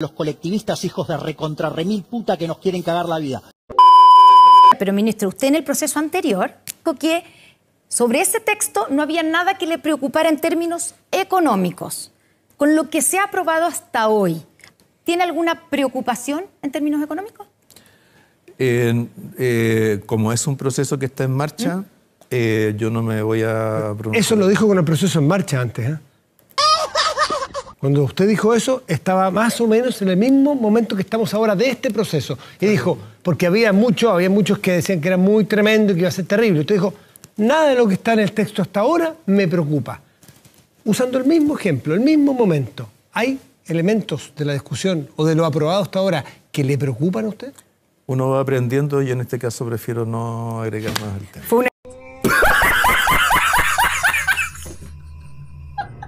los colectivistas hijos de recontrarremil puta que nos quieren cagar la vida. Pero ministro, usted en el proceso anterior dijo que sobre ese texto no había nada que le preocupara en términos económicos. Con lo que se ha aprobado hasta hoy, ¿tiene alguna preocupación en términos económicos? Eh, como es un proceso que está en marcha, ¿Mm? eh, yo no me voy a Eso lo dijo con el proceso en marcha antes. ¿eh? Cuando usted dijo eso, estaba más o menos en el mismo momento que estamos ahora de este proceso. Y dijo, porque había muchos, había muchos que decían que era muy tremendo y que iba a ser terrible. Usted dijo, nada de lo que está en el texto hasta ahora me preocupa. Usando el mismo ejemplo, el mismo momento, ¿hay elementos de la discusión o de lo aprobado hasta ahora que le preocupan a usted? Uno va aprendiendo y en este caso prefiero no agregar más al tema.